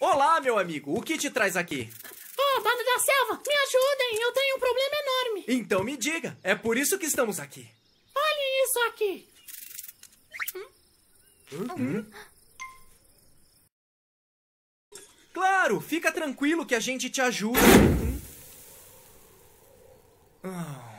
Olá, meu amigo, o que te traz aqui? Oh, Bando da Selva, me ajudem, eu tenho um problema enorme. Então me diga, é por isso que estamos aqui. Olhe isso aqui. Uhum. Claro, fica tranquilo que a gente te ajuda. Uhum.